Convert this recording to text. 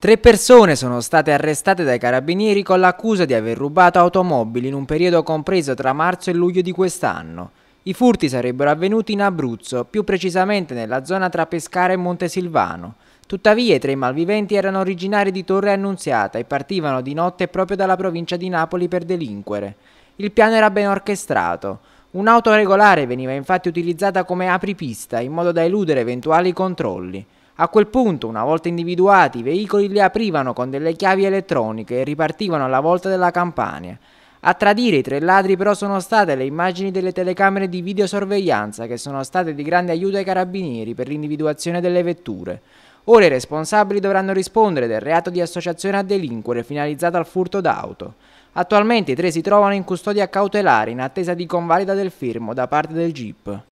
Tre persone sono state arrestate dai carabinieri con l'accusa di aver rubato automobili in un periodo compreso tra marzo e luglio di quest'anno. I furti sarebbero avvenuti in Abruzzo, più precisamente nella zona tra Pescara e Montesilvano. Tuttavia i tre malviventi erano originari di Torre Annunziata e partivano di notte proprio dalla provincia di Napoli per delinquere. Il piano era ben orchestrato. Un'auto regolare veniva infatti utilizzata come apripista in modo da eludere eventuali controlli. A quel punto, una volta individuati, i veicoli li aprivano con delle chiavi elettroniche e ripartivano alla volta della campagna. A tradire i tre ladri però sono state le immagini delle telecamere di videosorveglianza che sono state di grande aiuto ai carabinieri per l'individuazione delle vetture. Ora i responsabili dovranno rispondere del reato di associazione a delinquere finalizzato al furto d'auto. Attualmente i tre si trovano in custodia cautelare in attesa di convalida del fermo da parte del GIP.